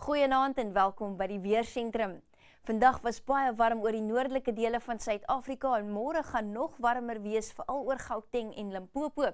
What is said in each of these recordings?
Goeienaand en welkom by die Weerentrum. Vandag was baie warm oor die noordelike dele van Suid-Afrika en môre gaan nog warmer wees veral oor Gauteng en Limpopo.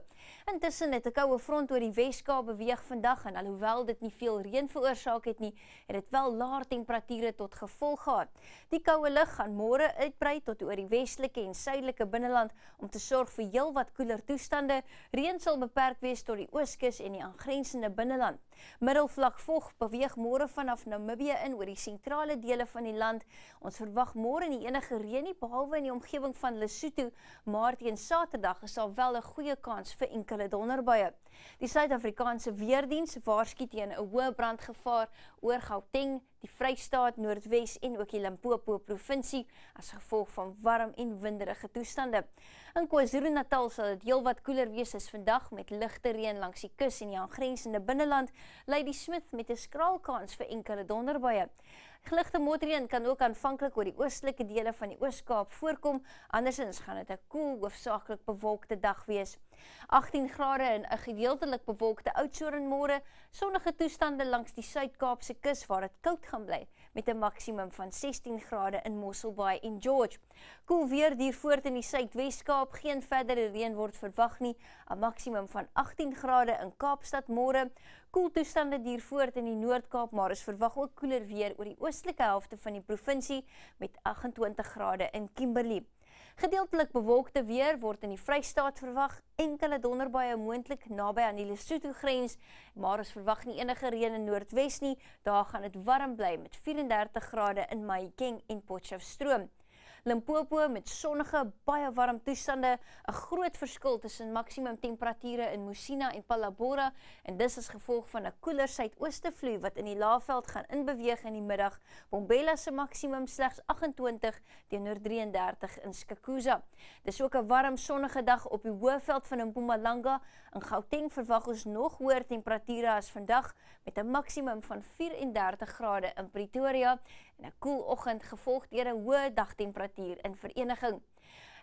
Intussen het 'n koue front oor die Wes-Kaap beweeg vandag en alhoewel dit nie veel reën veroorsaak het nie, het dit wel laer temperature tot gevolg gehad. Die koue lug gaan môre uitbrei tot oor die westelike en suidelike binneland om te sorg vir heelwat koeler toestande. Reën sal beperk wees tot die ooskus en die aangrensende binneland. Middelvlak vog beweeg môre vanaf Namibië in oor die sentrale dele van die land land. Ons verwag môre nie enige reën nie behalwe in die omgewing van Lesotho, maar teen Saterdag is daar wel 'n goeie kans vir enkele donderbuie. Die Suid-Afrikaanse weerdiens waarsku teen 'n hoë brandgevaar oor Gauteng, die Vrystaat, Noordwes en ook die Limpopo provinsie as gevolg van warm en winderye toestande. In KwaZulu-Natal sal dit heelwat koeler wees as vandag met ligte reën langs die kus en die aangrensende binneland, lei die Smith met 'n skraal kans vir enkele donderbuie. Gligte motreën kan ook aanvanklik oor die oostelike dele van die Oos-Kaap voorkom. Andersins gaan dit 'n koel, hoofsaaklik bewolkte dag wees. 18 grade in 'n gedeeltelik bewolkte Oudtshoorn môre, sonnige toestande langs die Suid-Kaapse kus waar dit koud gaan bly met 'n maksimum van 16 grade in Mosselbaai en George. Koel weer hier voort in die Suidwes-Kaap, geen verdere reën word verwag nie, 'n maksimum van 18 grade in Kaapstad môre. Koel toestande hier voort in die Noord-Kaap, maar is verwag ook koeler weer oor die oostelike helfte van die provinsie met 28 grade in Kimberley. Gedeeltelik bewolkte weer word in die Vrystaat verwag. Enkele donderbuie moontlik naby aan die Lesotho grens, maar ons verwag nie enige reën in Noordwes nie. Daar gaan dit warm bly met 34 grade in Mahikeng en Potchefstroom. Limpopo met sonnige baie warm toestande, 'n groot verskil tussen maksimum temperature in Musina en Palabora en dis as gevolg van 'n koeler suidooste vloei wat in die laafveld gaan inbeweeg in die middag. Bombela se maksimum slegs 28 teenoor 33 in Skukuza. Dis ook 'n warm sonnige dag op die hoëveld van Mpumalanga in Gauteng verwag ons nog hoër temperature as vandag met 'n maksimum van 34 grade in Pretoria en 'n koel cool oggend gevolg deur 'n hoë dagtemperatuur temperatuur in vereniging.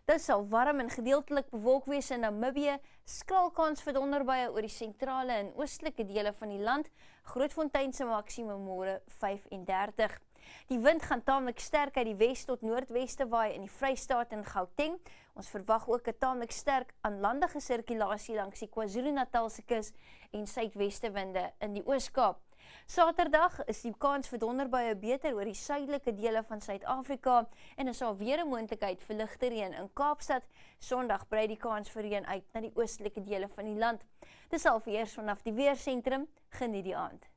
Dit sal warm en gedeeltelik bewolk wees in Namibië, skraal kans vir donderbuie oor die sentrale en oostelike dele van die land. Grootfontein se maksimum môre 35. Die wind gaan taamlik sterk uit die wes tot noordweste waai in die Vrystaat en Gauteng. Ons verwag ook 'n taamlik sterk aanlandige sirkulasie langs die KwaZulu-Natal se kus en suidweste winde in die Oos-Kaap. Saterdag is die kans vir donderbuie beter oor die suidelike dele van Suid-Afrika en is daar weer 'n moontlikheid vir ligte reën in Kaapstad. Sondag brei die kans vir reën uit na die oostelike dele van die land. Dis al vir eers vanaf die weersentrum. Geniet die aand.